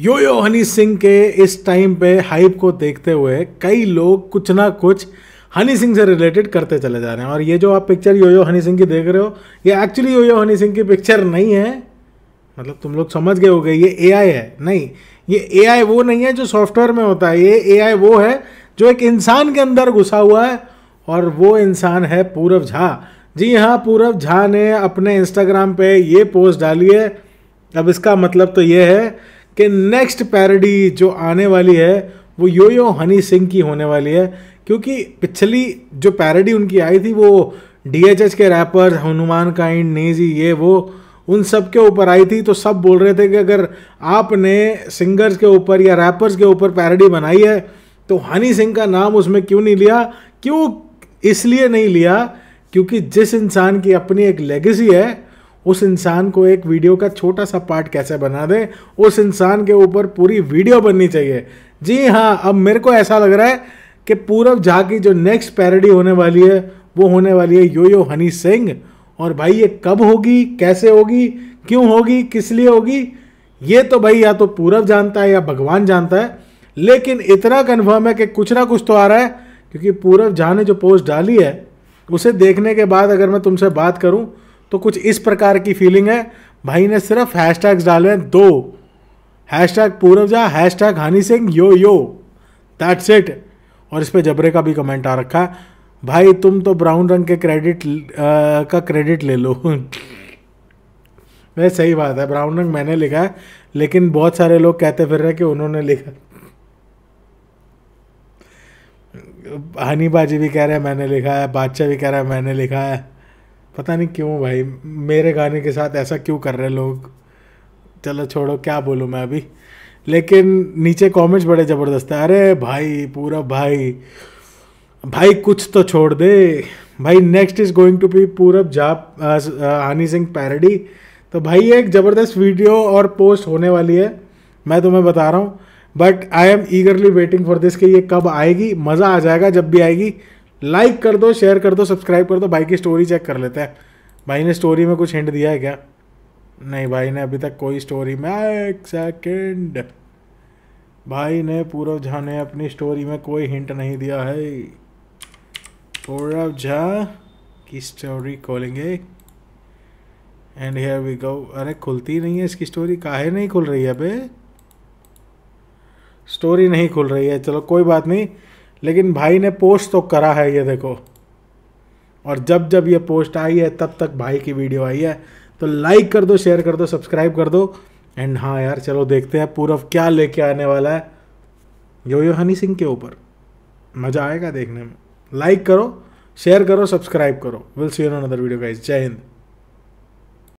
यो yo Honey Singh के इस time पे हाइप को देखते हुए कई लोग कुछ ना कुछ हनी सिंह से रिलेटेड करते चले जा रहे हैं और ये जो आप picture yo yo Honey Singh की देख रहे हो ये actually yo yo Honey Singh की पिक्चर नहीं है मतलब तुम लोग समझ गए हो गए ये ए है नहीं ये ए वो नहीं है जो सॉफ्टवेयर में होता है ये ए वो है जो एक इंसान के अंदर घुसा हुआ है और वो इंसान है पूरव झा जी हाँ पूरव झा ने अपने इंस्टाग्राम पे ये पोस्ट डाली है अब इसका मतलब तो ये है कि नेक्स्ट पैरडी जो आने वाली है वो यो यो हनी सिंह की होने वाली है क्योंकि पिछली जो पैरडी उनकी आई थी वो डी के रैपर हनुमान काइंड नेजी ये वो उन सब के ऊपर आई थी तो सब बोल रहे थे कि अगर आपने सिंगर्स के ऊपर या रैपर्स के ऊपर पैरडी बनाई है तो हनी सिंह का नाम उसमें क्यों नहीं लिया क्यों इसलिए नहीं लिया क्योंकि जिस इंसान की अपनी एक लेगेसी है उस इंसान को एक वीडियो का छोटा सा पार्ट कैसे बना दें उस इंसान के ऊपर पूरी वीडियो बननी चाहिए जी हाँ अब मेरे को ऐसा लग रहा है कि पूरब झा की जो नेक्स्ट पैरडी होने वाली है वो होने वाली है यो यो हनी सिंह और भाई ये कब होगी कैसे होगी क्यों होगी किस लिए होगी ये तो भाई या तो पूरब जानता है या भगवान जानता है लेकिन इतना कन्फर्म है कि कुछ ना कुछ तो आ रहा है क्योंकि पूरब झा ने जो पोस्ट डाली है उसे देखने के बाद अगर मैं तुमसे बात करूं तो कुछ इस प्रकार की फीलिंग है भाई ने सिर्फ हैश टैग डाले हैं दो hashtag Purab Jha hashtag Honey Singh yo yo that's it और इस पर जबरे का भी कमेंट आ रखा है भाई तुम तो ब्राउन रंग के क्रेडिट का क्रेडिट ले लो वह सही बात है ब्राउन रंग मैंने लिखा है लेकिन बहुत सारे लोग कहते फिर रहे कि उन्होंने लिखा हनी बाजी भी कह रहे हैं मैंने लिखा है बादशाह भी कह रहा है मैंने लिखा है पता नहीं क्यों भाई मेरे गाने के साथ ऐसा क्यों कर रहे हैं लोग चलो छोड़ो क्या बोलूँ मैं अभी लेकिन नीचे कमेंट्स बड़े ज़बरदस्त हैं अरे भाई पूरा भाई भाई कुछ तो छोड़ दे भाई next is going to be Purab जाप हनी सिंह पैरडी तो भाई एक ज़बरदस्त वीडियो और पोस्ट होने वाली है मैं तुम्हें बता रहा हूँ but I am eagerly waiting for this कि ये कब आएगी मज़ा आ जाएगा जब भी आएगी लाइक कर दो शेयर कर दो सब्सक्राइब कर दो भाई की स्टोरी चेक कर लेते हैं भाई ने स्टोरी में कुछ हिंट दिया है क्या नहीं भाई ने अभी तक कोई स्टोरी में एक सेकेंड भाई ने पूरव झा ने अपनी स्टोरी में कोई हिंट नहीं दिया है पूरव झा की स्टोरी खोलेंगे एंड हेयर वी गो अरे खुलती नहीं है इसकी स्टोरी काहे नहीं खुल रही है अबे स्टोरी नहीं खुल रही है चलो कोई बात नहीं लेकिन भाई ने पोस्ट तो करा है ये देखो और जब जब ये पोस्ट आई है तब तक भाई की वीडियो आई है तो लाइक कर दो शेयर कर दो सब्सक्राइब कर दो एंड हाँ यार चलो देखते हैं पूरब क्या लेके आने वाला है यो यो हनी सिंह के ऊपर मज़ा आएगा देखने में लाइक करो शेयर करो सब्सक्राइब करो will see in another video guys Jai Hind